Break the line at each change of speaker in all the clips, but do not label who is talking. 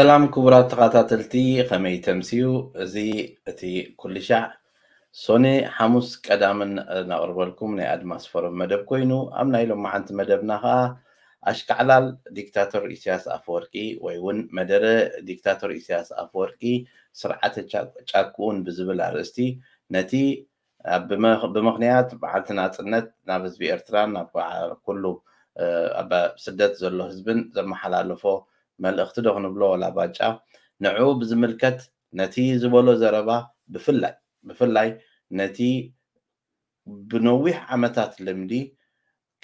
سلام كبرات تقاتلتي خمي تمسيو زي اتي كل شع سوني حموس قدام نقرب لكم ني ادماس فورم مدب كوينو ام نايلو ما انت مدبنا ها اشكعلال ديكتاتور اسياس افوركي ويون مدر دكتاتور اسياس افوركي سرعه تشاكون بزبل ارستي نتي بمغنيات بعتنا تنت نابز بي ارتران كله ابا سدت زلو هزبن زم حلالفو መልእኽቲ ደኽንብሎ ንብሎ ላባጫ ንዕኡ ብዝምልከት ነቲ ዝበሎ ዘረባ ብፍላይ ብፍላይ ነቲ ብነዊሕ ዓመታት ልምዲ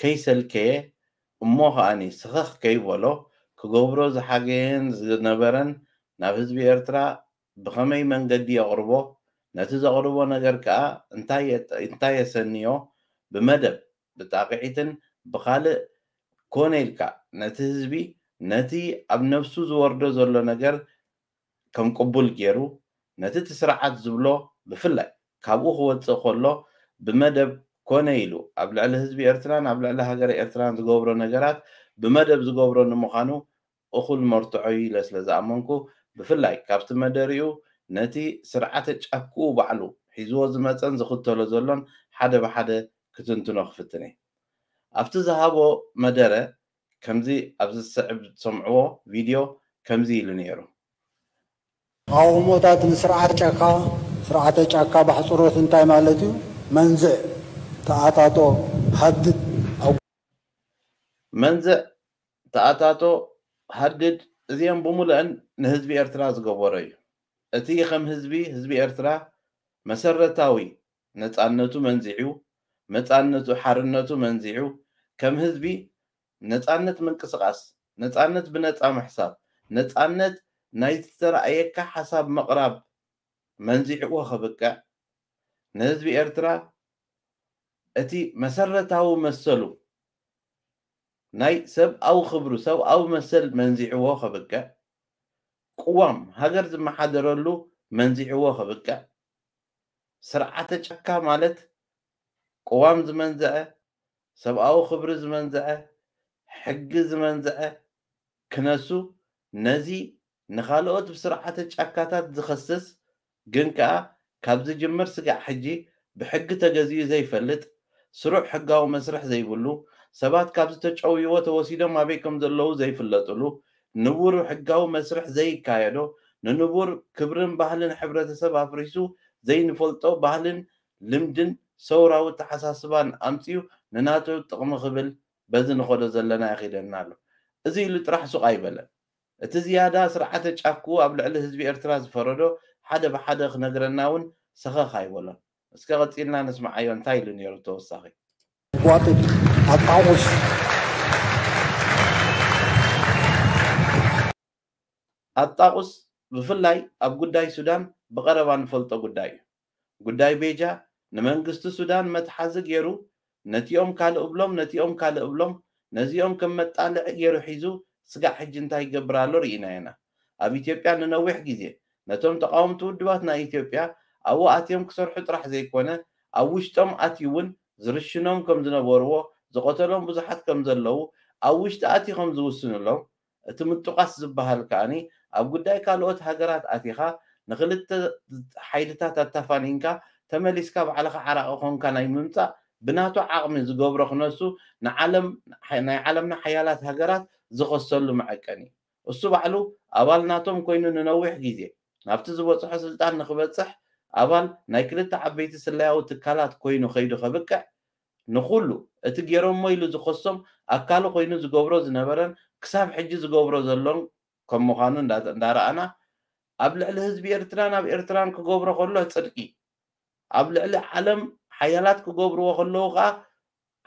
ከይሰልከየ እሞ ከዓኒ ስኽኽ ከይበሎ ክገብሮ ዝሓገየን ዝነበረን ናብ ህዝቢ ኤርትራ ብኸመይ መንገዲ የቕርቦ ነቲ ዘቕርቦ ነገር ከዓ እንታይ የሰንዮ ብመደብ ብጣቂዒትን ብካልእ ኮነ ኢልካ ነቲ ህዝቢ نتي أب نفسه زورده زلو نجر كم قبول جيرو نتي تسرعت زبلو بفلا كابو هو تخلو بمدب كونه إلو قبل على حزب إيرتران قبل على هجر إيرتران زقبرو نجرات بمدب زقبرو نمخانو أخو المرتعي لسلز أمانكو بفلاي كابت مدريو نتي سرعة تشأكو بعلو حيزو زمتن زخدتو لزلون حدا بحدا كتنتنو خفتني أفتزهابو مدرة ከምዚ ኣብዚ ዝስዕብ ዝሰምዕዎ ቪድዮ ከምዚ ኢሉ ነይሩ ኣቑሞታት ንስርዓት ጫካ ስርዓተ ጫካ ባሕፅሮት እንታይ ማለት እዩ መንዝዕ ተኣታቶ ሃድድ መንዝዕ ተኣታቶ ሃድድ እዚኦም ብሙሉአን ንህዝቢ ኤርትራ ዝገበሮ እዩ እቲ ከም ህዝቢ ህዝቢ ኤርትራ መሰረታዊ ነፃነቱ መንዚዑ መፃነቱ ሓርነቱ መንዚዑ ከም ህዝቢ ነፃነት ምንቅስቃስ ነፃነት ብነፃ ምሕሳብ ነፃነት ናይ ዝተረኣየካ ሓሳብ መቕራብ መንዚዕዎ ኸብቅዕ ንህዝቢ ኤርትራ እቲ መሰረታዊ መሰሉ ናይ ሰብኣዊ ክብሩ ሰብኣዊ መሰል መንዚዕዎ ኸብቅዕ ቅዋም ሃገር ዝመሓደረሉ መንዚዕዎ ኸብቅዕ ስርዓተ ጫካ ማለት ቅዋም ዝመንዝዐ ሰብኣዊ ክብሪ ዝመንዝዐ ሕጊ ዝመንዝዐ ክነሱ ነዚ ንኻልኦት ብስርዓተ ጫካታት ዝኸስስ ግን ከዓ ካብ ዝጅምር ስጋዕ ሕጂ ብሕጊ ተገዚኡ ዘይፈልጥ ስሩዕ ሕጋዊ መስርሕ ዘይብሉ ሰባት ካብ ዝተጨውይዎ ተወሲዶም ኣበይ ከም ዘለዉ ዘይፍለጥሉ ንቡር ሕጋዊ መስርሕ ዘይካየዶ ንንቡር ክብርን ባህልን ሕብረተሰብ ኣፍሪሱ ዘይንፈልጦ ባህልን ልምድን ሰውራዊ ተሓሳስባን ኣምፅኡ ንናቱ ጥቕሚ ክብል በዚ ንኸዶ ዘለና ይኺደና ኣሎ እዚ ኢሉ ጥራሕ ሱቕ ኣይበለን እቲ ዝያዳ ስርዓተ ጫክኡ ኣብ ልዕሊ ህዝቢ ኤርትራ ዝፈረዶ ሓደ ብሓደ ክነግረና እውን ሰኸኽ ኣይበሎን እስከ ቀፂልና ነስማዓዮ እንታይ ኢሉ ነይሩ ተወሳኺ ዋጡት ኣጣቑስ ኣጣቑስ ብፍላይ ኣብ ጉዳይ ሱዳን ብቐረባ ንፈልጦ ጉዳይ እዩ ጉዳይ ቤጃ ንመንግስቲ ሱዳን መትሓዚ ገይሩ ነቲኦም ካልእ እብሎም ነቲኦም ካልእ እብሎም ነዚኦም ከም መጣልዒ ገይሩ ሒዙ ስጋዕ ሕጂ እንታይ ይገብር ኣሎ ርኢና ኢና ኣብ ኢትዮጵያ ንነዊሕ ግዜ ነቶም ተቃወምቲ ውድባት ናይ ኢትዮጵያ ኣብኡ ኣትዮም ክሰርሑ ጥራሕ ዘይኮነ ኣብ ውሽጦም ኣትዩ እውን ዝርሽኖም ከም ዝነበርዎ ዝቆተሎም ብዙሓት ከም ዘለው ኣብ ውሽጢ ኣትዩ ከም ዝውስንሎም እቲ ምጡቃስ ዝበሃል ከዓኒ ኣብ ጉዳይ ካልኦት ሃገራት ኣቲኻ ንክልተ ሓይልታት ኣታፋኒንካ ተመሊስካ ባዕልካ ዓራቂ ኮንካ ናይ ምምፃእ ብናቱ ዓቕሚ ዝገብሮ ክነሱ ናይ ዓለምና ሓያላት ሃገራት ዝኸሰሉ መዐቀኒ እሱ ባዕሉ ኣባል ናቶም ኮይኑ ንነዊሕ ግዜ ናብቲ ዝበፅሖ ስልጣን ንክበፅሕ ኣባል ናይ ክልተ ዓበይቲ ስላያዊ ትካላት ኮይኑ ከይዱ ከብቅዕ ንኩሉ እቲ ገይሮሞ ኢሉ ዝኸሶም ኣካሉ ኮይኑ ዝገብሮ ዝነበረን ክሳብ ሕጂ ዝገብሮ ዘሎን ከም ምዃኑ እንዳረኣና ኣብ ልዕሊ ህዝቢ ኤርትራ ናብ ኤርትራን ክገብሮ ከሎ ፅድቂ ኣብ ልዕሊ ዓለም ሓያላት ክገብርዎ ከለዉ ከዓ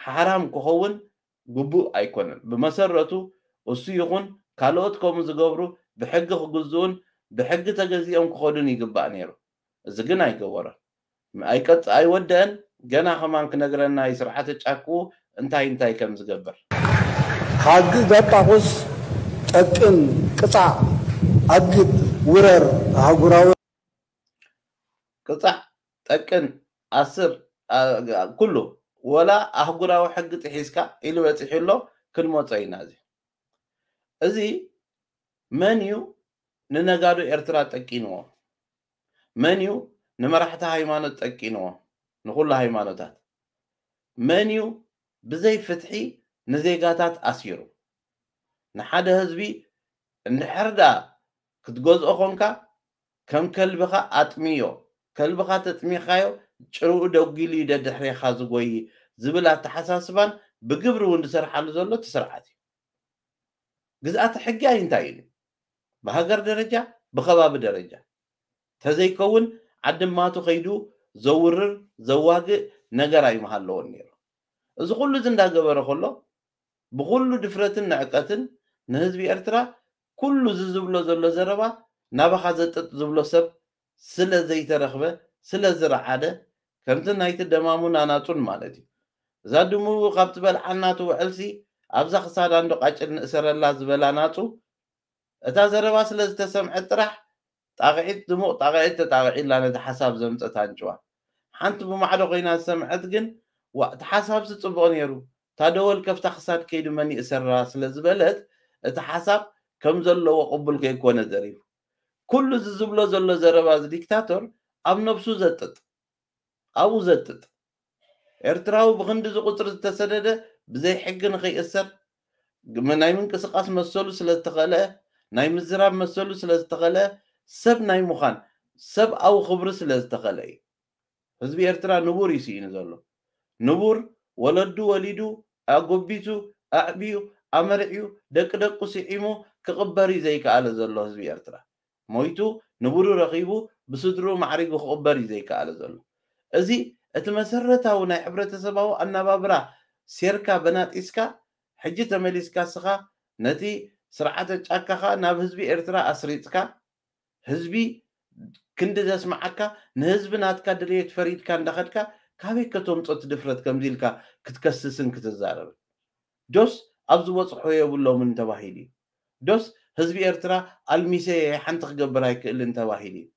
ሓራም ክኸውን ግቡእ ኣይኮነን ብመሰረቱ እሱ ይኹን ካልኦት ከምኡ ዝገብሩ ብሕጊ ክግዝኡን ብሕጊ ተገዚኦም ክኸዱን ይግባእ ነይሩ እዚ ግን ኣይገበረን ኣይቀፅ ኣይወደአን ገና ከማን ክነግረና ይ ስርዓተ ጫክዎ እንታይ እንታይ ከም ዝገብር ሓጊ ዘጣኩስ ጨቅን ቅፃዕ ኣግድ ውረር ኣህጉራዊ ቅፃዕ ጠቅን ኣስር ኩሉ ወላ ኣህጉራዊ ሕጊ ጥሒዝካ ኢሉ በፂሑ ኣሎ ክንመፀ ኢና እዚ እዚ መን እዩ ንነጋዶ ኤርትራ ጠቂንዎ መን እዩ ንመራሕቲ ሃይማኖት ጠቂንዎ ንኩሉ ሃይማኖታት መን እዩ ብዘይ ፍትሒ ንዜጋታት ኣሲሩ ንሓደ ህዝቢ እንድሕርዳ ክትገዝኦ ኮንካ ከም ከልብኻ ኣጥሚዮ ከልብኻ ተጥሚኻዮ ጭርኡ ደጉሉ ዩ ደድሕሪኻ ዝጎይ ዝብል ኣተሓሳስባን ብግብሪ እውን ዝሰርሓሉ ዘሎ እቲ ስርዓት እዩ ግዝኣቲ ሕጊ እንታይ እዩ ብሃገር ደረጃ ብከባቢ ደረጃ ተዘይከውን ዓድማቱ ከይዱ ዘውርር ዘዋግእ ነገር እዩ መሃለዎን ነይሩ እዚ ኩሉ እዚ እንዳገበረ ከሎ ብኩሉ ድፍረትን ንዕቀትን ንህዝቢ ኤርትራ ኩሉ እዚ ዝብሎ ዘሎ ዘረባ ናባኻ ዘጥጥ ዝብሎ ሰብ ስለ ዘይተረክበ ስለ ዝረዓደ ከምቲ ናይቲ ደማሙን ኣናፁን ማለት እዩ እዛ ድሙ ካብ ትበልዓና ትውዕልሲ ኣብዛ ክሳዳ እንዶ ቃጭል ንእሰረላ ዝበላ ናፁ እታ ዘረባ ስለ ዝተሰምዐት ጥራሕ ጣቕዒት ድሙቕ ጣቕዒት ተጣቕዒላ ነቲ ሓሳብ ዘምፀት ኣንጭዋ ሓንቲ ብማዕዶ ኮይና ዝሰምዐት ግን እቲ ሓሳብ ዝፅቡቕ ነይሩ እታ ደወል ከፍታ ክሳድ ከይዲ መን ይእሰራ ስለ ዝበለት እቲ ሓሳብ ከም ዘለዎ ቅቡል ከይኮነ ዘሪቡ ኩሉ ዝዝብሎ ዘሎ ዘረባ እዚ ዲክታቶር ኣብ ነብሱ ዘጥጥ أوزتت إرتراو بغند زقطر تسدد بزي حقن خي أسر من نايمن كسقاس مسلو سلستقلا نايم الزراب مسلو سلستقلا سب نايم مخان سب أو خبر سلستقلا ህዝቢ ኤርትራ ንቡር እዩ ስኢኑ ዘሎ ንቡር ወለዱ ወሊዱ ኣጎቢቱ ኣዕብዩ ኣመርዕዩ ደቂ ደቁ ስዒሙ ክቕበር እዩ ዘይከኣለ ዘሎ ህዝቢ ኤርትራ ሞይቱ ንቡሩ ረኺቡ ብስድሩ ማዕሪጉ ክቕበር እዩ ዘይከኣለ ዘሎ እዚ እቲ መሰረታዊ ናይ ሕብረተሰባዊ ኣነባብራ ሴርካ በናጢስካ ሕጂ ተመሊስካ ስኻ ነቲ ስርዓተ ጫካኻ ናብ ህዝቢ ኤርትራ ኣስሪፅካ ህዝቢ ክንዲ ዘስማዓካ ንህዝቢ ናትካ ድልየት ፈሪድካ እንዳኸድካ ካበይ ከተምፆ ትድፍረት ከምዚ ኢልካ ክትከስስን ክትዛረብን ዶስ ኣብ ዝበፅሖ የብሎምን ተባሂሉ እዩ ዶስ ህዝቢ ኤርትራ ኣልሚሴ ሓንቲ ክገብር ኣይክእልን ተባሂሉ እዩ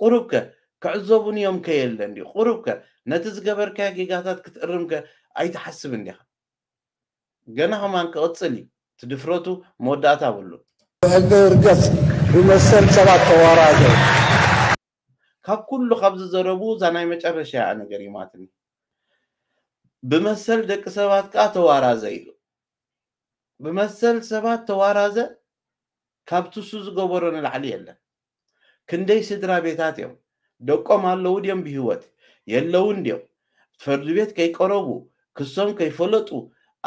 ቁሩብ ከ ክዕዘቡን እዮም ከየለ እንዲ ቁሩብ ከ ነቲ ዝገበርካዮ ጌጋታት ክትእርም ከ ኣይትሓስብን ዲኻ ገና ኸማን ክቕፅል እዩ ትድፍረቱ መወዳእታ ብሉ እርገት ብመሰል ሰባት ተዋራዶ ካብ ኩሉ ካብ ዝዘረቡ እዛ ናይ መጨረሻ ያ ገሪማትኒ ብመሰል ደቂ ሰባት ከዓ ተዋራዘ ኢሉ ብመሰል ሰባት ተዋራዘ ካብቲ እሱ ዝገበሮ ንላዕሊ የለን ክንደይ ስድራ ቤታት እዮም ደቆም ደቆማለው ድዮም ብህይወት የለውን ድዮም ፍርድ ቤት ከይቀረቡ ክሶም ከይፈለጡ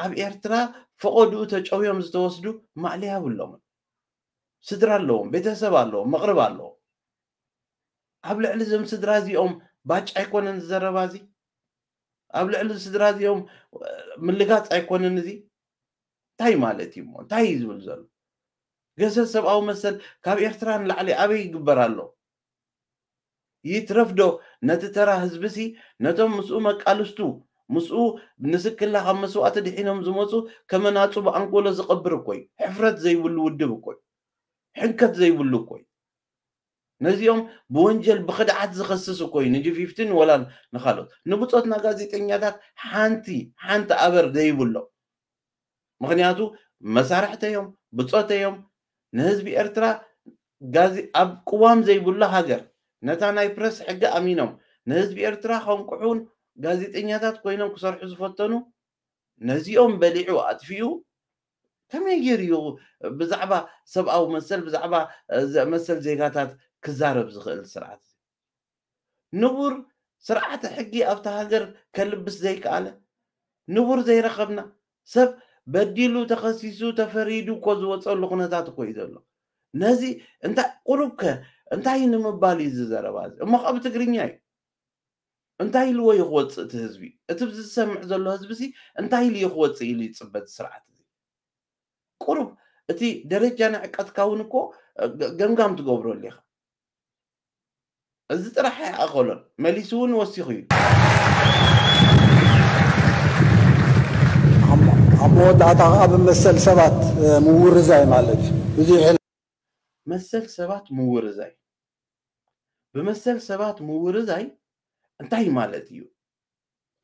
ኣብ ኤርትራ ፈቐድኡ ተጨውዮም ዝተወስዱ ማዕልያ የብሎምን ስድራ ኣለዎም ቤተሰብ ኣለዎም መቕርብ ኣለዎም ኣብ ልዕሊ ዞም ስድራ እዚኦም ባጭ ኣይኮነን ዝዘረባ እዚ ኣብ ልዕሊ ስድራ እዚኦም ምልጋፅ ኣይኮነን እዚ እንታይ ማለት እዩ እሞ እንታይ እዩ ዝብል ዘሎ ገዘ ሰብኣዊ መሰል ካብ ኤርትራ ንላዕሊ ኣበይ ይግበር ኣሎ ይትረፍዶ ነቲ ተራ ህዝቢ ሲ ነቶም ምስኡ መቃልስቱ ምስኡ ንስክላ ካብ መስዋእቲ ድሒኖም ዝመፁ ከመናፁ ብኣንጎሎ ዝቐብር እኮ እዩ ሕፍረት ዘይብሉ ውድብ እኮ እዩ ሕንከት ዘይብሉ እኮ እዩ ነዚኦም ብወንጀል ብክድዓት ዝኸስስ እኮ እዩ ንጂፊፍትን ወላ ንካልኦት ንብፆትና ጋዜጠኛታት ሓንቲ ሓንቲ ኣበር ዘይብሎ ምክንያቱ መሳርሕተዮም ብፆተዮም ንህዝቢ ኤርትራ ኣብ ቅዋም ዘይብሉ ሃገር نتا ناي برس حق امينوم نهزب ارترا خنقعون قازيت انياتات قوينم كسر حزو فتنو نزيهم بليعو اتفيو كم يجيريو بزعبا سبعة ومسل بزعبا مسل زيقاتات كزارب زغل سرعات نبور سرعات حقي افتهاجر كلبس زيك على نبور زي رقبنا سب بديلو تخصيصو تفريدو كوزو وصلو خنزاتو كويدو نزي انت قلوبك أنت انتاي نمبالي زرباز ما قبل تقرينياي انتاي لو يغوص تهزبي اتبز تسمع زلو هزبسي انتاي لي يغوص يلي تصبت سرعت قرب اتي درجة انا اكاد كاونكو قمقام تقوبرو ليها ازت راح اقولن مليسون وسيخي أبو داتا غاب مثل سبات مور زي مالك መሰል ሰባት ምውርዛይ ብመሰል ሰባት ምውርዛይ እንታይ ማለት እዩ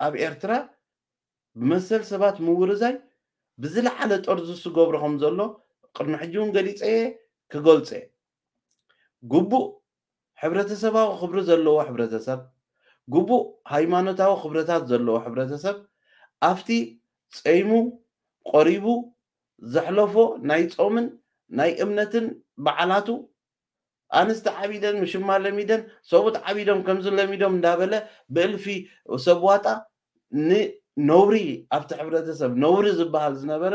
ኣብ ኤርትራ ብመሰል ሰባት ምውርዛይ ብዝለዓለ ጠርዚ ዝገብሮ ከም ዘሎ ቅድሚ ሕጂ እውን ገሊፀ ክገልፀ ግቡእ ሕብረተሰባዊ ክብሪ ዘለዎ ሕብረተሰብ ግቡእ ሃይማኖታዊ ክብረታት ዘለዎ ሕብረተሰብ ኣብቲ ፀይሙ ቆሪቡ ዘሕለፎ ናይ ፆምን ናይ እምነትን በዓላቱ ኣንስቲ ዓቢደን ምሽማ ለሚደን ሰብኡት ዓቢዶም ከምዚ ለሚዶም እንዳበለ ብእልፊ ሰብዋጣ ንነውሪ ኣብቲ ሕብረተሰብ ነውሪ ዝበሃል ዝነበረ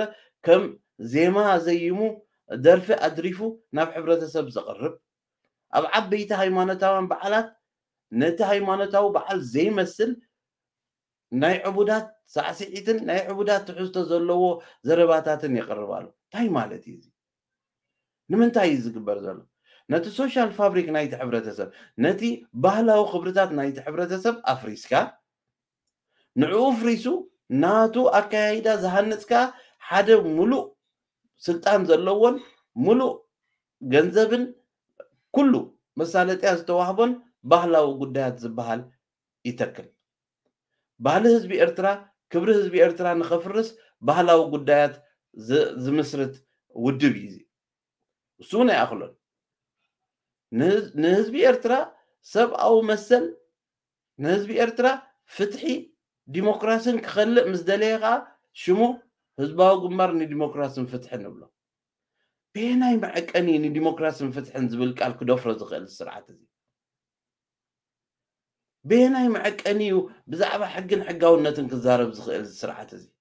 ከም ዜማ ዘይሙ ደርፊ ኣድሪፉ ናብ ሕብረተሰብ ዘቕርብ ኣብ ዓበይቲ ሃይማኖታውያን በዓላት ነቲ ሃይማኖታዊ በዓል ዘይመስል ናይ ዕቡዳት ሳዕስዒትን ናይ ዕቡዳት ትሕዝቶ ዘለዎ ዘረባታትን የቕርባሉ እንታይ ማለት እዩ ንምንታይ እዩ ዝግበር ዘሎ ነቲ ሶሻል ፋብሪክ ናይቲ ሕብረተሰብ ነቲ ባህላዊ ክብርታት ናይቲ ሕብረተሰብ ኣፍሪስካ ንዕኡ ፍሪሱ ናቱ ኣከያይዳ ዝሃንፅካ ሓደ ሙሉእ ስልጣን ዘለዎን ሙሉእ ገንዘብን ኩሉ መሳለጥያ ዝተዋህቦን ባህላዊ ጉዳያት ዝበሃል ይተክል ባህሊ ህዝቢ ኤርትራ ክብሪ ህዝቢ ኤርትራ ንኸፍርስ ባህላዊ ጉዳያት ዝምስርት ውድብ እዩ سونا أخلون نهز بيرترا سب أو مثل نهز بيرترا فتحي ديمقراسي كخل مزدليغا شمو هزباو قمر ني ديمقراسي فتحي نبلو بينا يبعك أني ني ديمقراسي فتحي نزبل كالك دوفر زغيل السرعة تزي بينا يبعك أني بزعبا حق حقا ونتن كزارب زغيل السرعة تزي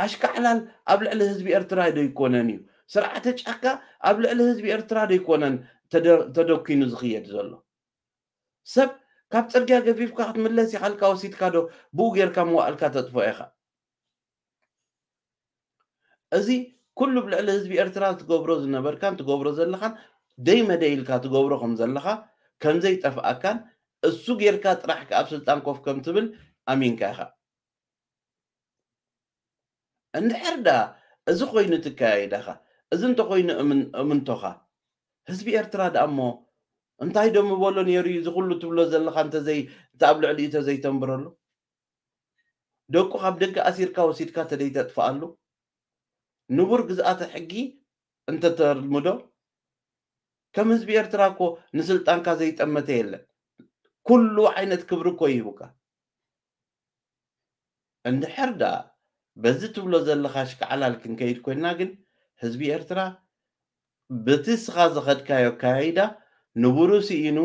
أشكا علال أبلع لهز ارتراي يدو يكون أنيو ስርዓተ ጫካ ኣብ ልዕሊ ህዝቢ ኤርትራ ደይኮነን ተደኪኑ ዝኽየድ ዘሎ ሰብ ካብ ፅርግያ ገፊፍካ ክትምለስ ይካልካ ወሲድካ ዶ ብኡ ጌርካ መዋእልካ ተጥፎ ኢኻ እዚ ኩሉ ብልዕሊ ህዝቢ ኤርትራ ትገብሮ ዝነበርካን ትገብሮ ዘለኻን ደይመደይልካ ትገብሮ ከም ዘለካ ከምዘይጠፍኣካን እሱ ጌርካ ጥራሕ ኣብ ስልጣን ኮፍ ከም ትብል ኣሚንካ ኢኻ እንድሕር ዳ እዚ ኮይኑ ትከያይዳኻ እዚ እንተኮይኑ እምንቶኻ ህዝቢ ኤርትራ ደኣ እሞ እንታይ ዶ ምበሎ ነይሩ እዩ ዝኩሉ ትብሎ ዘለካ እንተዘይ እንተ ኣብ ልዕሊኡ ተዘይተንብረሉ ደቁ ካብ ደገ ኣሲርካ ወሲድካ ተደይተጥፍኣሉ ንቡር ግዝኣተ ሕጊ እንተተልምዶ ከም ህዝቢ ኤርትራ እኮ ንስልጣንካ ዘይጠመተ የለን ኩሉ ዓይነት ክብሪ እኮ ይሂቡካ እንድሕር ደኣ በዚ ትብሎ ዘለካ ሽክዓላል ክንከይድ ኮይና ግን ህዝቢ ኤርትራ በቲ ስኻ ዝኸድካዮ ኣካይዳ ንቡሩስ ኢኑ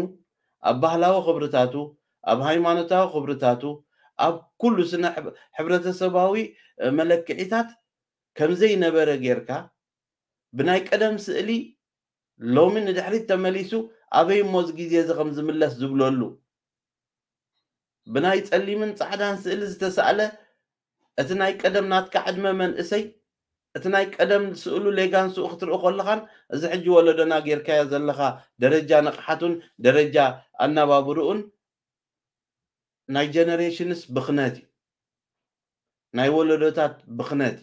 ኣብ ባህላዊ ክብርታቱ ኣብ ሃይማኖታዊ ክብርታቱ ኣብ ኩሉ ስነ ሕብረተሰባዊ መለክዒታት ከምዘይነበረ ጌርካ ብናይ ቀደም ስእሊ ሎሚ ንድሕሪት ተመሊሱ ኣበይ ሞዝ ግዜ እዚ ከም ዝምለስ ዝብለሉ ብናይ ጸሊምን ጻዕዳን ስእሊ ዝተሰኣለ እቲ ናይ ቀደም ናትካ ዕድመ መንእሰይ እቲ ናይ ቀደም ስእሉ ሌጋንስኡ ክትርኢ ከለኻን እዚ ሕጂ ወለዶና ጌርካዮ ዘለኻ ደረጃ ንቕሓቱን ደረጃ ኣነባብርኡን ናይ ጀነሬሽንስ ብኽነት እዩ ናይ ወለዶታት ብኽነት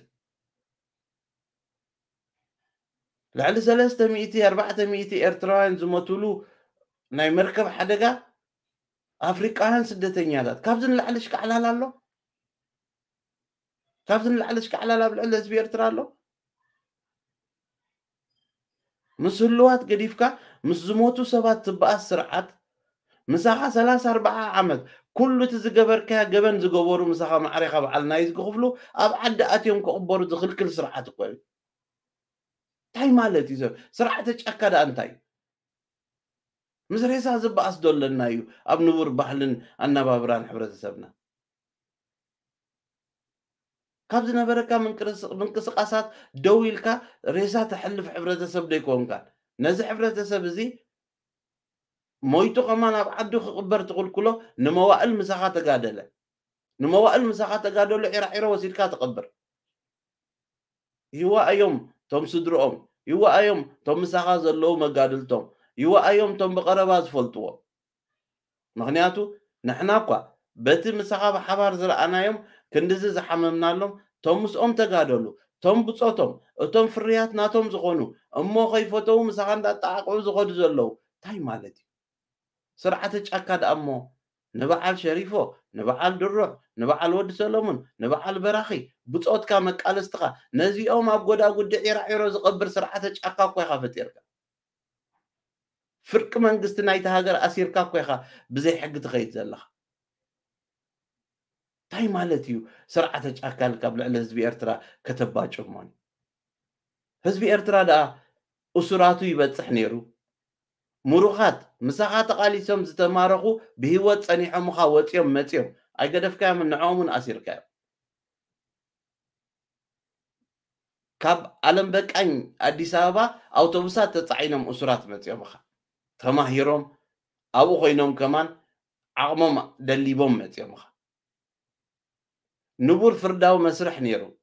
እዩ ልዕሊ ሰለስተ ሚእቲ ኣርባዕተ ሚእቲ ኤርትራውያን ዝመትሉ ናይ መርከብ ሓደጋ ኣፍሪቃውያን ስደተኛታት ካብዚ ንላዕሊ ሽካዕላል ኣሎ ካብቲ ከዓላላ ብልዕሊ ህዝቢ ኤርትራ ኣሎ ምስ ህልዋት ገዲፍካ ምስ ዝሞቱ ሰባት ትበኣስ ስርዓት ምሳኻ 34 ዓመት ኩሉ እቲ ዝገበርካያ ገበን ዝገበሩ ምሳኻ ማዕሪኻ በዓል ናይ ዝክኽፍሉ ኣብ ዓዲ ኣትዮም ክቕበሩ ዝኽልክል ስርዓት እኮ እዩ እንታይ ማለት እዩ ሰብ ስርዓተ ጫካ ዳ እንታይ እዩ ምስ ሬሳ ዝበኣስ ዶ ኣለና እዩ ኣብ ንቡር ባህልን ኣነባብራን ሕብረተሰብና ካብ ዝነበረካ ምንቅስቃሳት ደው ኢልካ ሬሳ ተሕልፍ ሕብረተሰብ ደይኮንካን ነዚ ሕብረተሰብ እዚ ሞይቱ ኸማ ናብ ዓዱ ክቕበር ትኽልክሎ ንመዋእል ምሳኻ ተጋደለ ንመዋእል ምሳኻ ተጋደሉ ዒራዒሮ ወሲድካ ትቕብር ይዋኣዮም ቶም ስድርኦም ይዋኣዮም ቶም ምሳኻ ዘለዉ መጋድልቶም ይዋኣዮም ቶም ብቐረባ ዝፈልጥዎ ምክንያቱ ንሕና እኳ በቲ ምሳኻ ብሓባር ዝረኣናዮም ክንዲዚ ዝሓመምናሎም እቶም ምስኦም ተጋደሉ እቶም ብፆቶም እቶም ፍርያት ናቶም ዝኾኑ እሞ ከይፈተው ምሳኻ እንዳጠዓቅዑ ዝኸዱ ዘለው እንታይ ማለት እዩ ስርዓተ ጫካ ድኣ እሞ ንበዓል ሸሪፎ ንበዓል ድሩዕ ንበዓል ወዲ ሰሎሙን ንበዓል በራኺ ብፆትካ መቃለስትኻ ነዚኦም ኣብ ጎዳጉዲ ዒራዒሮ ዝቐብር ስርዓተ ጫካ ኮይካ ፈጢርካ ፍርቂ መንግስቲ ናይቲ ሃገር ኣሲርካ ኮይካ ብዘይ ሕጊ ትኸይድ ዘለካ እንታይ ማለት እዩ ስርዓተ ጫካል ካብ ልዕሊ ህዝቢ ኤርትራ ከተባጭሞን ህዝቢ ኤርትራ ደኣ እሱራቱ ይበፅሕ ነይሩ ሙሩኻት ምሳኻ ተቃሊሶም ዝተማረኹ ብሂወት ፀኒሖምኻ ወፂኦም መፂኦም ኣይገደፍካዮምን ንዕኦምን ኣሲርካዮም ካብ ዓለም በቃኝ ኣዲስ ኣበባ ኣውቶቡሳት ተፃዒኖም እሱራት መፂኦም ኢኻ ተማሂሮም ኣብኡ ኮይኖም ከማን ዓቕሞም ደሊቦም መፂኦም ኢኻ نبور فرداو مسرح نيرو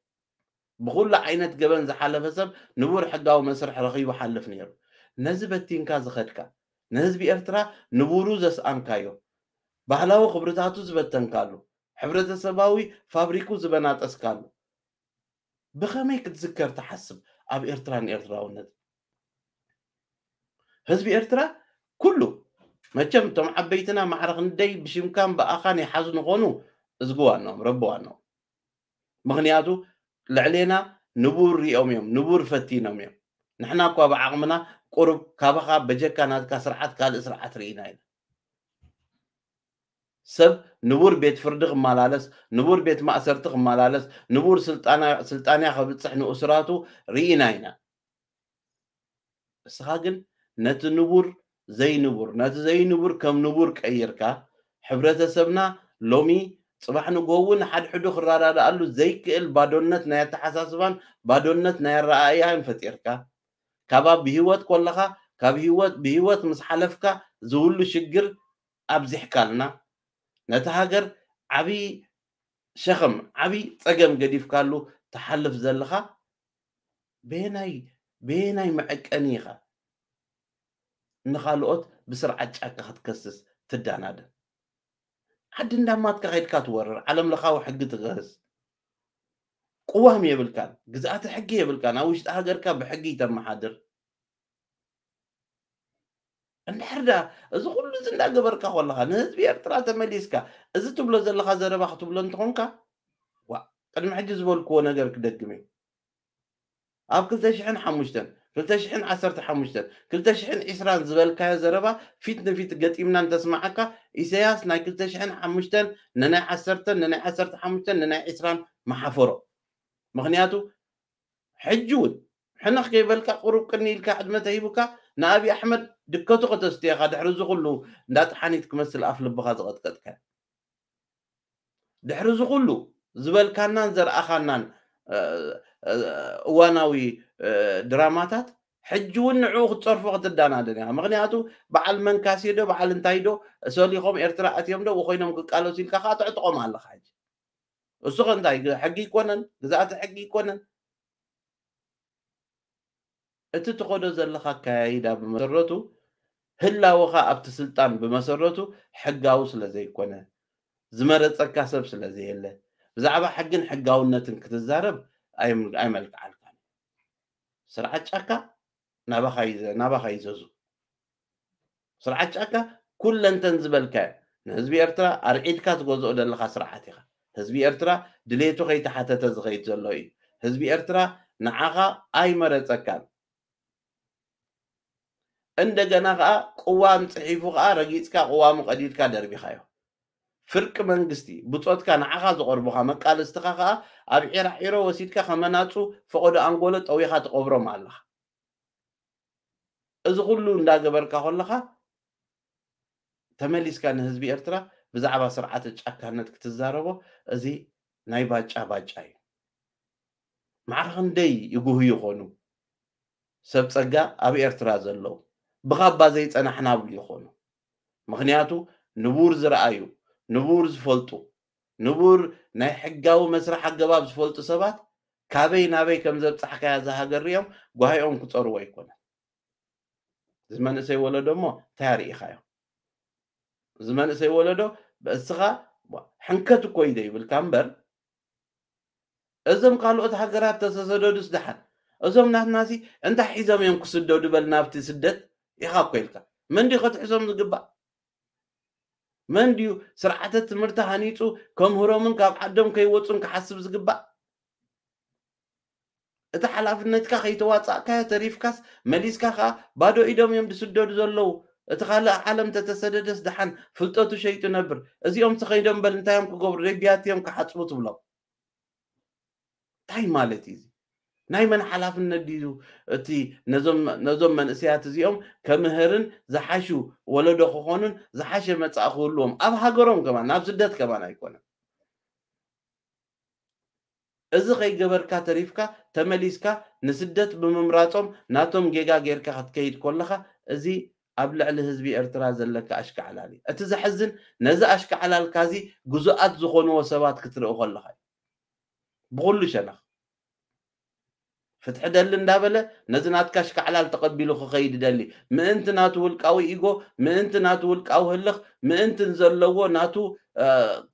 بقول عينت جبن زحلف سب نبور حداو مسرح رخي وحلف نيرو نزبتين كاز خدك نزبي افترا نبوروز اس امكايو بحلاو خبرتاتو زبتن كالو حبرت سباوي فابريكو زبنات اسكالو بخمي كتذكر تحسب اب ارتران ارتراو نت هزبي ارترا كله ما تم تم عبيتنا معرق ندي بشمكان باخان يحزن غنو ازقوانهم ربوانهم ምክንያቱ ልዕሌና ንቡር ሪኦም እዮም ንቡር ፈቲኖም እዮም ንሕና እኳ ብዓቕምና ቁርብ ካባኻ በጀካ ናትካ ስርዓት ካልእ ስርዓት ርኢና ኢና ሰብ ንቡር ቤት ፍርዲ ክመላለስ ንቡር ቤት ማእሰርቲ ክመላለስ ንቡር ስልጣንያ ከብፅሕ ንእስራቱ ርኢና ኢና እስኻ ግን ነቲ ንቡር ዘይንቡር ነቲ ዘይንቡር ከም ንቡር ቀይርካ ሕብረተሰብና ሎሚ صباح نقوون حد حدو خرارة رألو زيك البادونت نايا تحساسبان بادونت نايا رأيها انفتيركا كابا بهيوت كلها كاب هيوت بهيوت مس حلفكا زولو شجر أبزحكا لنا نتهاجر عبي شخم عبي تقم قديف كالو تحلف زلخا بيناي بيناي معكنيخا نخالقوت بسرعة ጫካ ክትከስስ ትዳናደ حد عندها ما تكاهيد كاتورر عالم لخاو حق تغز قوهم يا بلكان قزات حقي يا بلكان او وش بحقي تم حادر ان حردا از كل زندا قبرك والله انا حزب يرترا تمليسكا از تبلو زل خا زربا خطبلو انتونكا وا قد ما حجز بولك ونا غير كدقمي اب كل شحن حموشتن 216 220 ዝበልካዮ ዘረባ ፊት ንፊት ገጢምና እንተስማዓካ ኢሳያስ ናይ 205 ንናይ 1 ንናይ 15 ንናይ 20 መሓፈሮ ምክንያቱ ሕጂ እውን ሕንኽ ከይበልካ ቁሩብ ቅኒ ኢልካ ዕድመ ተሂቡካ ንኣብዪ ኣሕመድ ድከቱ ከተስትየኻ ድሕሪ ዚ ኩሉ እንዳጠሓኒት ክመስል ኣፍ ልብኻ ዝቐጥቀጥከ ድሕሪ ዚ ኩሉ ዝበልካናን ዘርኣኻናን እዋናዊ ድራማታት ሕጂ እውን ንዕኡ ክትፀርፎ ክትዳናደን እያ ምክንያቱ በዓል መንካሲ ዶ በዓል እንታይ ዶ ሰሊኾም ኤርትራ እትዮም ዶ ወኮይኖም ክቃለሱ ኢልካ ከዓ ትዕጥቆም ኣለካ ሕጂ እሱ ኸ እንታይ ሕጊ ይኮነን ግዛእቲ ሕጊ ይኮነን እቲ ትኸዶ ዘለካ ኣከያይዳ ብመሰረቱ ህላወኻ ኣብቲ ስልጣን ብመሰረቱ ሕጋዊ ስለ ዘይኮነ ዝመረፀካ ሰብ ስለዘየለ ብዛዕባ ሕግን ሕጋውነትን ክትዛረብ ኣይመልክዓልካ ስርዓት ጫካ ናባኻ ይዘዙ ስርዓት ጫካ ኩለንተን ዝበልካዮ ንህዝቢ ኤርትራ ኣርዒድካ ትገዝኦ ዘለካ ስርዓት ኢኻ ህዝቢ ኤርትራ ድሌቱ ከይተሓተተ ዝኸይድ ዘሎ እዩ ህዝቢ ኤርትራ ንዓኻ ኣይመረፀካን እንደገና ከዓ ቅዋም ፅሒፉ ከዓ ረጊፅካ ቅዋሙ ቀዲድካ ደርቢኻዮ ፍርቂ መንግስቲ ብፆትካ ንዓኻ ዘቐርቡካ መቃልስትካ ከዓ ኣብ ዒራዒሮ ወሲድካ ከመናፁ ፈቐዶ ኣንጎሎ ጠዊካ ተቐብሮም ኣለካ እዚ ኩሉ እንዳገበርካ ከለካ ተመሊስካ ንህዝቢ ኤርትራ ብዛዕባ ስርዓት ጫካነት ክትዛረቦ እዚ ናይ ባጫ ባጫ እዩ መዓር ክንደይ ይጉህ ይኮኑ ሰብ ፀጋ ኣብ ኤርትራ ዘለው ብካባ ዘይፀናሕናብሉ ይኮኑ ምክንያቱ ንቡር ዝረኣዩ نبور زفلتو نبور ناي حقاو مسرح حقباب زفلتو سبات كابي نابي كم زبت حكايا زها قريهم قوهاي اون كتصور ويكونا زمان اسي ولدو مو تاري خايو زمان اسي ولدو بأسغا حنكتو كوي بالكامبر ازم قالو اتحقرات تسسدو دو سدحن ازم نحن ناسي انت حيزم يوم كسدو دو بالنافتي سدت يخاكو يلقى من دي خط حيزم زقبا من ديو سرعة التمرت هنيتو كم هرمن كاب عدم كي وطن كحسب زقبا اتا حلافنتك خيتواتا كا تريفكاس مليسكا خا بادو ايدوم يوم دسدود زلو اتا خالا عالم تتسددس دحن فلطوتو شيتو نبر ازي يوم دم بلنتايم كو قبر ريبياتيوم كحصبو تبلو تاي مالتي ናይ መን ሓላፍነት ድዩ እቲ ነዞም መንእስያት እዚኦም ከምህርን ዝሓሹ ወለዶ ክኾኑን ዝሓሸ መፃእ ክህልዎም ኣብ ሃገሮም ከማ ናብ ስደት ከማን ኣይኮነን እዚ ከይገበርካ ተሪፍካ ተመሊስካ ንስደት ብምምራፆም ናቶም ጌጋ ጌርካ ክትከይድ ከለካ እዚ ኣብ ልዕሊ ህዝቢ ኤርትራ ዘለካ ኣሽከዓላል እዩ እቲ ዘሕዝን ነዚ ኣሽከዓላልካ እዚ ግዙኣት ዝኮንዎ ሰባት ክትርኢ ከለካ እዩ ብኩሉ ሸነኽ فتح دل ندابله نزنات كاش كعلال خو خيد دلي ما انت ناتو القاوي ايغو ما انت ناتو القاو هلخ ما انت نزلو ناتو آه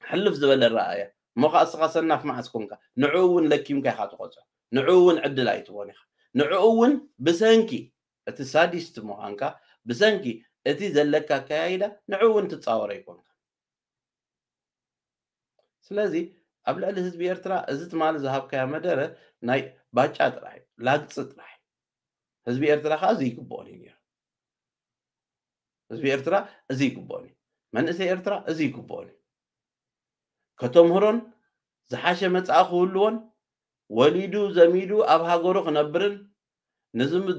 حلف زبل الرأي ما قاسقا سناف معسكمك نعون لكيمك خاطقوزا نعون عدل ايتوني نعون بسنكي اتساديست مهانكا بسنكي اتي زلكا كايدا نعون تتصاور يكون سلازي قبل الهزب يرترا ازت مال ذهب كامدره ناي ባጫ ጥራይ ላግፅ ጥራይ ህዝቢ ኤርትራ ከዓ እዚ ይግብኦን እዩ ነይሩ ህዝቢ ኤርትራ እዚ ይግብኦን እዩ መንእሰይ ኤርትራ እዚ ይግብኦን እዩ ከተምህሮን ዝሓሸ መፃኢ ክህልዎን ወሊዱ ዘሚዱ ኣብ ሃገሩ ክነብርን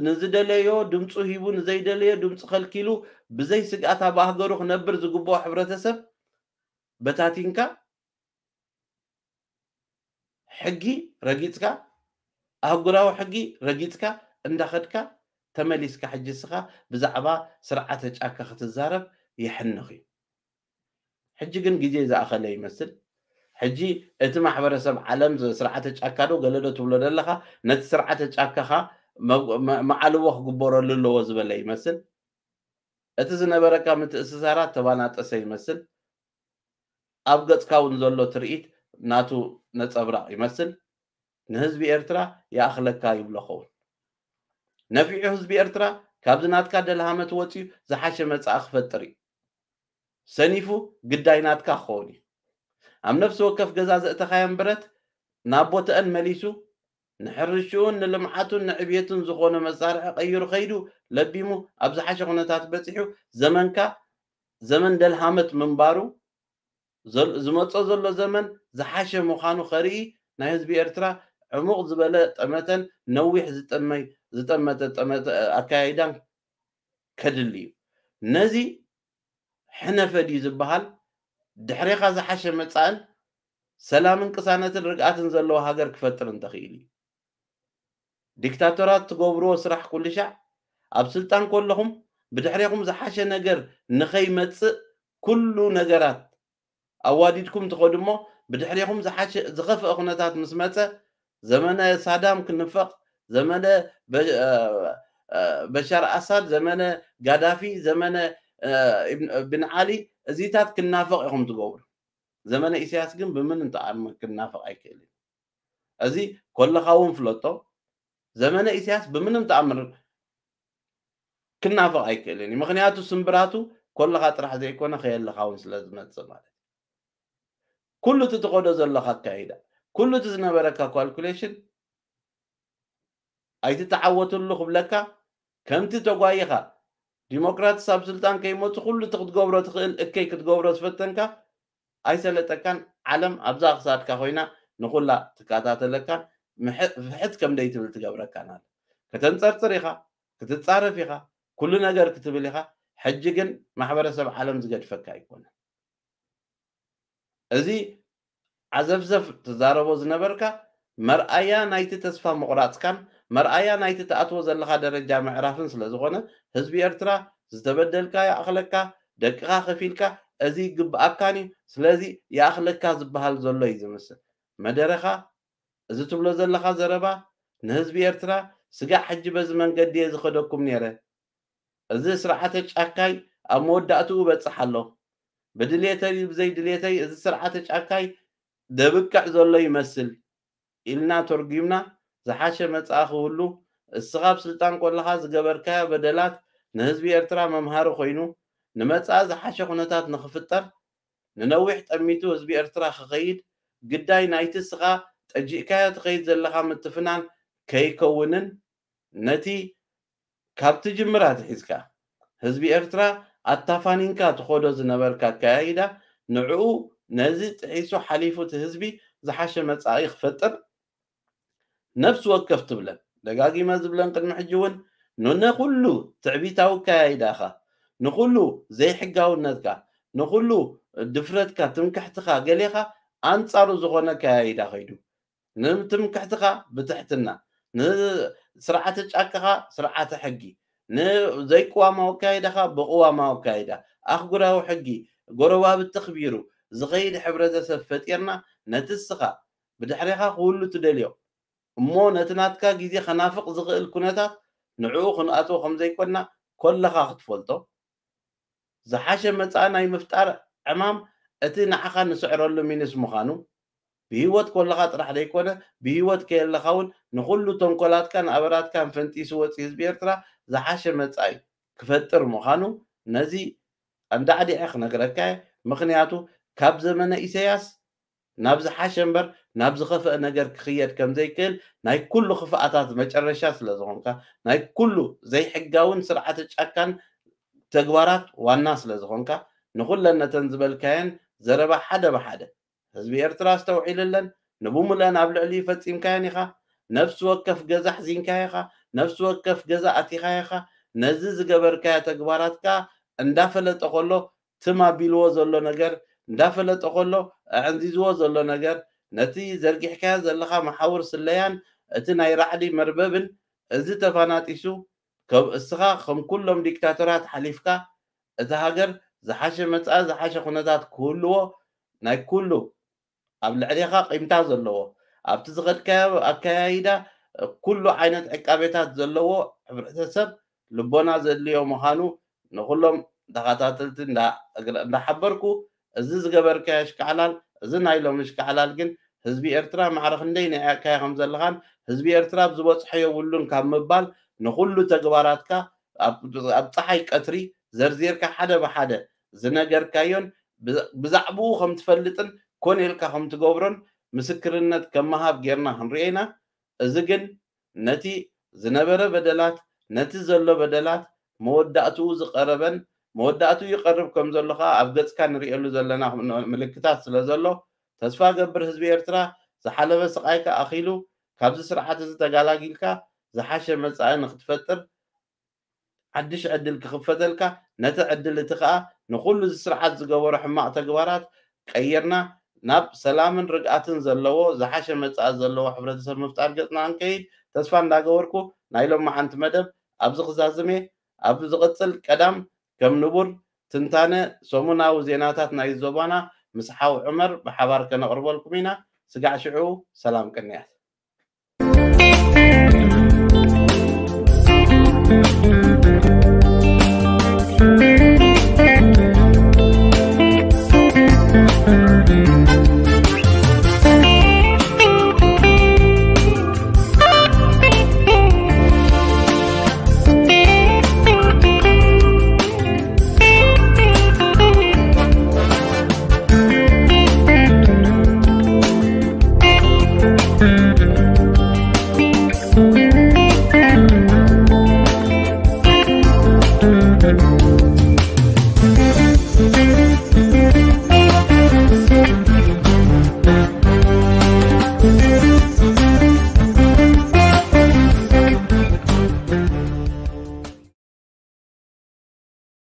ንዝደለዮ ድምፁ ሂቡ ንዘይደለዮ ድምፂ ከልኪሉ ብዘይ ስጋኣት ኣብ ሃገሩ ክነብር ዝግብኦ ሕብረተሰብ በታቲንካ ሕጊ ረጊፅካ ኣህጉራዊ ሕጊ ረጊፅካ እንዳኸድካ ተመሊስካ ሕጂ ስኻ ብዛዕባ ስርዓተ ጫካ ክትዛረብ ይሕንኽ እዩ ሕጂ ግን ግዜ ዝኣኸለ ይመስል ሕጂ እቲ ማሕበረሰብ ዓለም ስርዓተ ጫካ ዶ ገለ ዶ ትብሎ ዘለካ ነቲ ስርዓተ ጫካኻ መዓልቦ ክግበረሉ ኣለዎ ዝበለ ይመስል እቲ ዝነበረካ ምትእስሳራት ተባናጠሰ ይመስል ኣብ ገጽካ እውን ዘሎ ትርኢት ናቱ ነፀብራቕ ይመስል نهزبي إرترا يا أخلكا يبلخون نفي هزبي إرترا كابزناتك دلهامة توتي زحاشة متس أخفتري سنيفو قدايناتك خوني أم نفسه وكف قزازة تخيم برت نابوت أن مليسو نحرشون نلمحاتون نعبيتون زخونا مسارع غير خيدو لبيمو أبزحاشة غنتات بتسيحو زمنك زمن دلهامة منبارو زمتصو زلو زمن زحاشة مخانو خريي نهزبي إرترا عمق زبالة تمتا نوح زتمي زتمتا تمتا أكايدا كدلي نزي حنفة دي زبهال دحريقة زحشة متسال سلام انكسانة الرقعات انزلو هاقر كفتر انتخيلي ديكتاتورات تقوبرو سرح كل شع أب سلطان كلهم بدحريقهم زحشة نقر نخي متس كل نقرات أواديتكم تقودمو بدحريقهم زحشة زخف أغنتات مسمتة زمن صدام كنفق زمن بشار اسد زمن غدافي زمن بن علي زيتات كنافق يقوم تقول زمن اسياس كن بمن انت عم اي ايكل ازي كل خاون فلطو زمن اسياس بمن انت عمر كنافق ايكلني مغنياتو سمبراتو كل راح زي كون خيال خاون سلاز ما تسمع كله تتقود زلخ كايده كل تزنا بركة كالكوليشن أي تتعوت الله لك كم تتوقعيها ديمقراط ساب سلطان كي موت كل تقد قبرت خل كي كت قبرت فتنك أي سلطة كان علم أبزع صار نقول لا تكاتات لك مح كم ديت بلت قبرك كان كتنصر تاريخها كتتصرف فيها كل نجار كتب لها حجكن ما حبر سب زجاج فكا يكون أزي ዓዘፍዘፍ ትዛረቦ ዝነበርካ መርኣያ ናይቲ ተስፋ ምቑራፅካን መርኣያ ናይቲ ተኣትዎ ዘለካ ደረጃ ምዕራፍን ስለዝኾነ ህዝቢ ኤርትራ ዝተበደልካ ይኣኽለካ ደቅኻ ከፊልካ እዚ ግብኣካን እዩ ስለዚ ይኣኽለካ ዝበሃል ዘሎ እዩ ዝመስል መደረኻ እዚ ትብሎ ዘለካ ዘረባ ንህዝቢ ኤርትራ ስጋዕ ሕጂ በዚ መንገዲ እየ ዝኸደኩም ነይረ እዚ ስርዓተ ጫካይ ኣብ መወዳእትኡ በፅሕ ኣሎ ብድሌተይ ብዘይ ድሌተይ እዚ ስርዓተ ጫካይ ደብቅዕ ዘሎ ይመስል ኢልና ተርጊምና ዝሓሸ መፅኣ ክህሉ እስኻ ኣብ ስልጣን ቆለኻ ዝገበርካዮ በደላት ንህዝቢ ኤርትራ መምሃሪ ኮይኑ ንመፅኣ ዝሓሸ ኩነታት ንክፍጠር ንነዊሕ ጠሚቱ ህዝቢ ኤርትራ ክኸይድ ግዳይ ናይቲ ስኻ ጠጂእካዮ ትኸይድ ዘለኻ ምትፍናን ከይከውንን ነቲ ካብ ትጅምራ ትሒዝካ ህዝቢ ኤርትራ ኣታፋኒንካ ትኸዶ ዝነበርካ ኣከያይዳ ንዕኡ نزي تحيسو حليفة هزبي زحاش المتعاي خفتر نفس وقف تبلن دقاقي ما زبلن قد محجون نونا كلو تعبيت او كاي داخا نقولو زي حقا ونذكا نقولو دفرت كا تمكحتخا قليخا انصارو زغونا كاي داخيدو نم تمكحتخا بتحتنا سرعات اكخا سرعات حقي زي قوا ما وكايدا خا بقوا ما وكايدا اخ حقي غراو بتخبيرو ዝኸይድ ሕብረተሰብ ፈጢርና ነቲ ስኻ ብድሕሪኻ ክህሉ ትደልዮ እሞ ነቲ ናትካ ግዜ ከናፍቕ ዝኽእል ኩነታት ንዕኡ ክንኣትዎ ከም ዘይኮንና ኮለኻ ክትፈልጦ ዝሓሸ መፃኢ ናይ ምፍጣር ዕማም እቲ ንዓኻ ንስዕረሉ ሚንስ ምዃኑ ብሂወት ኮለኻ ጥራሕ ደይኮነ ብሂወት ከየለኻ እውን ንኩሉ ተንኮላትካን ኣበራትካን ፈንጢሱ ወፂ ህዝቢ ኤርትራ ዝሓሸ መፃኢ ክፈጥር ምዃኑ ነዚ እንዳዕዲዐ ክነግረካ ምክንያቱ كاب زمن إسياس نبز حشمبر نبز خفاء نجر خيات كم زي كل ناي كله خفاء تات ما ترشاس لزونك ناي كله زي حجاون سرعة تشكن تجوارات والناس لزونك نقول لنا تنزبل كان زربا حدا بحدا حزب ارتراس توحيل لنا نبوم لنا قبل علي فتيم كان يخا نفس وقف جزح حزين كايها نفس وقف جزا اتي خايخا نزز جبر كا تجوارات كا اندفلت اقول تما بيلوز الله نجر እንዳፈለጠ ከሎ ኣዕንዚዝዎ ዘሎ ነገር ነቲ ዘርጊሕካ ዘለካ መሓውር ስለያን እቲ ናይ ራዕዲ መርበብን እዚ ተፈናጢሱ እስኻ ከም ኩሎም ዲክታተራት ሓሊፍካ እቲ ሃገር ዝሓሸ መፅእ ዝሓሸ ኩነታት ክህልዎ ናይ ኩሉ ኣብ ልዕሊኻ ቂምታ ዘለዎ ኣብቲ ዝኸድካዮ ኣከያይዳ ኩሉ ዓይነት ዕቃቤታት ዘለዎ ሕብረተሰብ ልቦና ዘድልዮ ምዃኑ ንኩሎም ተኸታተልቲ እንዳሓበርኩ እዚ ዝገበርካዮ ሽክዓላል እዚ ናይ ሎሚ ሽክዓላል ግን ህዝቢ ኤርትራ ማዕረ ክንደይ ናይኣካዮ ከም ዘለኻን ህዝቢ ኤርትራ ብዝበፅሖ የብሉን ካብ ምባል ንኩሉ ተግባራትካ ኣብ ፀሓይ ቀትሪ ዘርዚርካ ሓደ ብሓደ ዝነገርካዮን ብዛዕብኡ ከም ትፈልጥን ኮነ ኢልካ ከም ትገብሮን ምስክርነት ከመሃብ ጌርና ክንሪኦ ኢና እዚ ግን ነቲ ዝነበረ በደላት ነቲ ዘሎ በደላት መወዳእትኡ ዝቀረበን መወዳእቱ ይቀርብ ከም ዘሎ ከዓ ኣብ ገፅካ ንሪኤሉ ዘለና ምልክታት ስለ ዘሎ ተስፋ ገብር ህዝቢ ኤርትራ ዝሓለፈ ስቃይካ ኣኺሉ ካብዚ ስርዓት እዚ ተጋላጊልካ ዝሓሸ መፃኢ ንክትፈጥር ሓድሽ ዕድል ክኽፈተልካ ነቲ ዕድል እቲ ከዓ ንኩሉ እዚ ስርዓት ዝገበሮ ሕማቅ ተግባራት ቀይርና ናብ ሰላምን ርግኣትን ዘለዎ ዝሓሸ መፃኢ ዘለዎ ሕብረተሰብ ምፍጣር ገፅና ንከይድ ተስፋ እንዳገበርኩ ናይሎም መዓንቲ መደብ ኣብዚ ክዛዝሜ ኣብ ዝቕፅል ቀዳም ከም ንቡር ትንታነ ሰሙናዊ ዜናታት ናይ ዞባና ምስ ሓው ዑመር ብሓባር ከነቕርበልኩም ኢና ስጋዕ ሽዑ ሰላም ቅንያት thank you